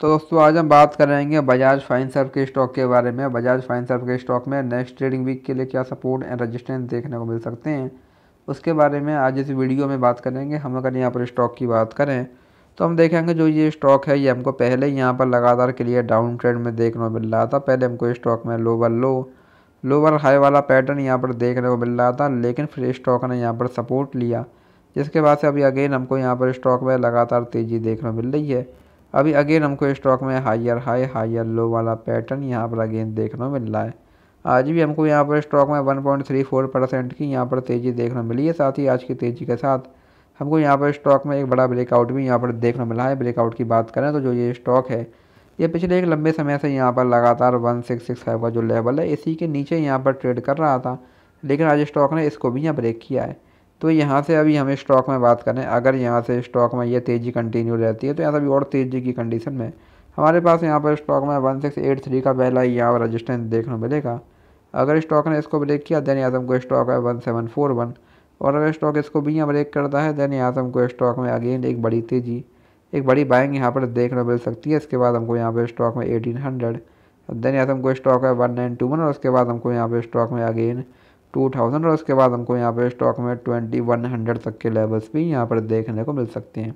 तो दोस्तों आज हम बात करेंगे बजाज फाइन सर्व के स्टॉक के बारे में बजाज फाइन सर्व के स्टॉक में नेक्स्ट ट्रेडिंग वीक के लिए क्या सपोर्ट एंड रजिस्टेंस देखने को मिल सकते हैं उसके बारे में आज इस वीडियो में बात करेंगे हम अगर यहाँ पर स्टॉक की बात करें तो हम देखेंगे जो ये स्टॉक है ये हमको पहले यहाँ पर लगातार क्लियर डाउन ट्रेंड में देखने को मिल रहा था पहले हमको स्टॉक में लोवर लो लोवर हाई वाला पैटर्न यहाँ पर देखने को मिल रहा था लेकिन फिर स्टॉक ने यहाँ पर सपोर्ट लिया जिसके बाद से अभी अगेन हमको यहाँ पर स्टॉक में लगातार तेज़ी देखने को मिल रही है अभी अगेन हमको स्टॉक में हाइयर हाई हायर लो वाला पैटर्न यहाँ पर अगेन देखने को मिल रहा है आज भी हमको यहाँ पर स्टॉक में one point three four percent की यहाँ पर तेज़ी देखने मिली है साथ ही आज की तेज़ी के साथ हमको यहाँ पर स्टॉक में एक बड़ा ब्रेकआउट भी यहाँ पर देखने मिला है ब्रेकआउट की बात करें तो जो ये स्टॉक है ये पिछले एक लंबे समय से यहाँ पर लगातार वन सिक्स सिक्स फाइव का जो लेवल है इसी के नीचे यहाँ पर ट्रेड कर रहा था लेकिन आज स्टॉक ने इसको भी यहाँ ब्रेक किया है तो यहाँ से अभी हमें स्टॉक में बात करें अगर यहाँ से स्टॉक में ये तेज़ी कंटिन्यू रहती है तो यहाँ से अभी और तेज़ी की कंडीशन में हमारे पास यहाँ पर स्टॉक में वन सिक्स एट थ्री का पहला ही यहाँ पर रजिस्टेंस देखने को मिलेगा अगर स्टॉक ने इसको ब्रेक किया देन यहाँ से हमको स्टॉक है वन सेवन फोर वन और अगर स्टॉक इसको भी यहाँ ब्रेक करता है देन यहाँ से हमको स्टॉक में अगेन एक बड़ी तेज़ी एक बड़ी बाइंग यहाँ पर देखने मिल सकती है इसके बाद हमको यहाँ पर स्टॉक में एटीन हंड्रेड देन यहाँ से हमको स्टॉक है वन नाइन टू वन और उसके बाद हमको यहाँ पर स्टॉक में अगेन टू थाउजेंड और उसके बाद हमको यहाँ पर स्टॉक में ट्वेंटी वन हंड्रेड तक के लेवल्स भी यहाँ पर देखने को मिल सकते हैं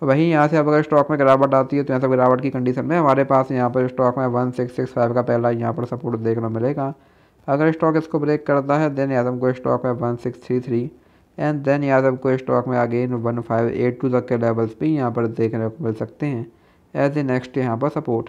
तो वहीं यहाँ से अब अगर स्टॉक में गिरावट आती है तो यहाँ से गिरावट की कंडीशन में हमारे पास यहाँ पर स्टॉक में वन सिक्स सिक्स फाइव का पहला यहाँ पर सपोर्ट देखने मिलेगा अगर स्टॉक इसको ब्रेक करता है देन यहाँ से हमको स्टॉक में one six three three and then यहाँ से हमको स्टॉक में again one five eight two तक के लेवल्स भी यहाँ पर देखने को मिल सकते हैं एज ए नेक्स्ट यहाँ पर सपोर्ट